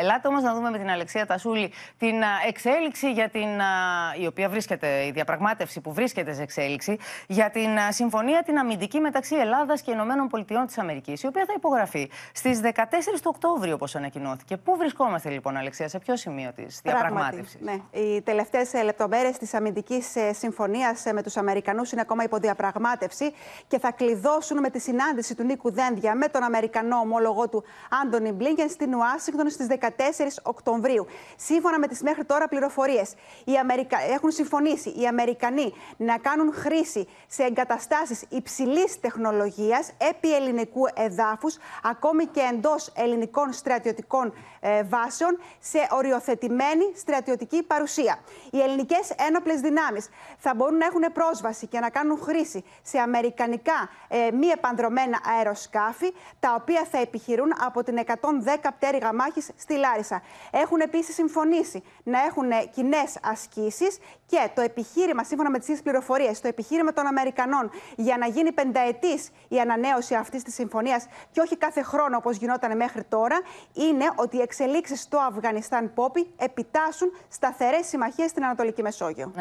Ελάτε όμως να δούμε με την Αλεξία Τασούλη την εξέλιξη για την. η οποία βρίσκεται, η διαπραγμάτευση που βρίσκεται σε εξέλιξη για την συμφωνία την αμυντική μεταξύ Ελλάδας και ΗΠΑ, της Αμερικής, η οποία θα υπογραφεί στις 14 του Οκτώβριου, όπως ανακοινώθηκε. Πού βρισκόμαστε λοιπόν, Αλεξία, σε ποιο σημείο της διαπραγμάτευσης. Ναι. Οι τελευταίες λεπτομέρειες της αμυντικής ε, συμφωνίας ε, με τους Αμερικανούς είναι ακόμα διαπραγμάτευση και θα κλειδώσουν με τη συνάντηση του Νίκου Δένδια με τον Αμερικανό ομόλογό του Άντωνι Μπλίνγκεν στην Ουάσιγκτον στις 14 Οκτωβρίου. Σύμφωνα με τις μέχρι τώρα πληροφορίες, Αμερικα... έχουν συμφωνήσει οι Αμερικανοί να κάνουν χρήση σε εγκαταστάσεις υψηλής τεχνολογίας επί ελληνικού εδάφους, ακόμη και εντός ελληνικών στρατιωτικών ε, βάσεων, σε οριοθετημένη στρατιωτική παρουσία. Οι ελληνικές ένοπλες δυνάμεις θα μπορούν να έχουν πρόσβαση και να κάνουν χρήση σε αμερικανικά ε, μη επανδρομένα αεροσκάφη, τα οποία θα επιχειρούν από την 110 πτέρυγα μάχης στη Λάρισα. Έχουν επίσης συμφωνήσει να έχουν ε, κοινές ασκήσεις και το επιχείρημα, σύμφωνα με τις πληροφορίες, το επιχείρημα των Αμερικανών για να γίνει πενταετής η ανανέωση αυτής της συμφωνίας και όχι κάθε χρόνο όπως γινόταν μέχρι τώρα, είναι ότι οι εξελίξεις στο Αφγανιστάν Πόπι επιτάσσουν σταθερές συμμαχίες στην Ανατολική Μεσόγειο.